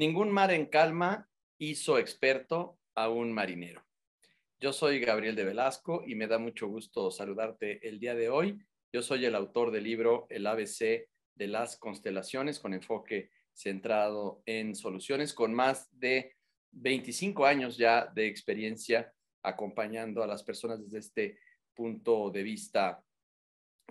Ningún mar en calma hizo experto a un marinero. Yo soy Gabriel de Velasco y me da mucho gusto saludarte el día de hoy. Yo soy el autor del libro El ABC de las constelaciones con enfoque centrado en soluciones, con más de 25 años ya de experiencia acompañando a las personas desde este punto de vista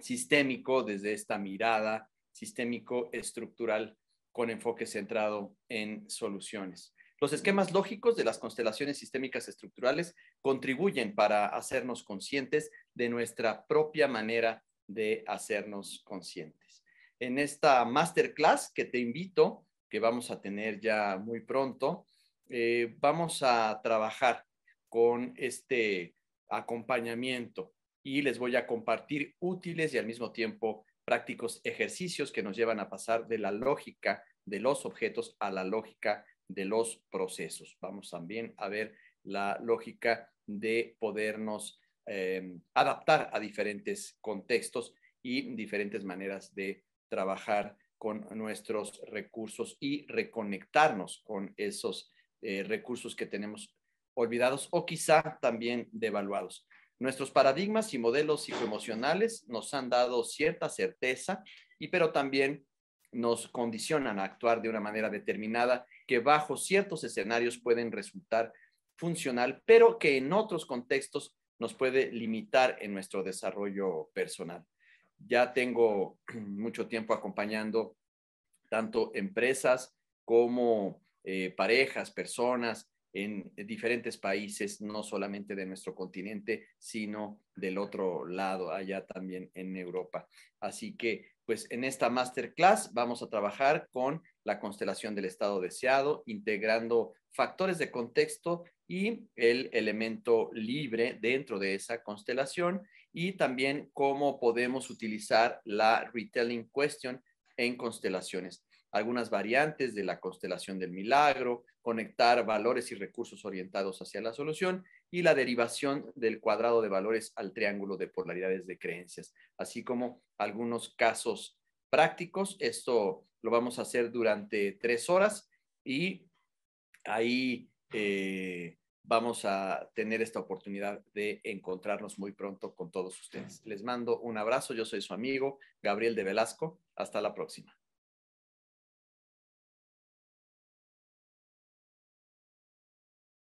sistémico, desde esta mirada sistémico estructural con enfoque centrado en soluciones. Los esquemas lógicos de las constelaciones sistémicas estructurales contribuyen para hacernos conscientes de nuestra propia manera de hacernos conscientes. En esta masterclass que te invito, que vamos a tener ya muy pronto, eh, vamos a trabajar con este acompañamiento y les voy a compartir útiles y al mismo tiempo prácticos ejercicios que nos llevan a pasar de la lógica de los objetos a la lógica de los procesos. Vamos también a ver la lógica de podernos eh, adaptar a diferentes contextos y diferentes maneras de trabajar con nuestros recursos y reconectarnos con esos eh, recursos que tenemos olvidados o quizá también devaluados. Nuestros paradigmas y modelos psicoemocionales nos han dado cierta certeza, y pero también nos condicionan a actuar de una manera determinada que bajo ciertos escenarios pueden resultar funcional, pero que en otros contextos nos puede limitar en nuestro desarrollo personal. Ya tengo mucho tiempo acompañando tanto empresas como eh, parejas, personas en diferentes países, no solamente de nuestro continente, sino del otro lado, allá también en Europa. Así que, pues en esta masterclass vamos a trabajar con la constelación del estado deseado, integrando factores de contexto y el elemento libre dentro de esa constelación y también cómo podemos utilizar la retelling question en constelaciones algunas variantes de la constelación del milagro, conectar valores y recursos orientados hacia la solución y la derivación del cuadrado de valores al triángulo de polaridades de creencias, así como algunos casos prácticos. Esto lo vamos a hacer durante tres horas y ahí eh, vamos a tener esta oportunidad de encontrarnos muy pronto con todos ustedes. Les mando un abrazo. Yo soy su amigo Gabriel de Velasco. Hasta la próxima.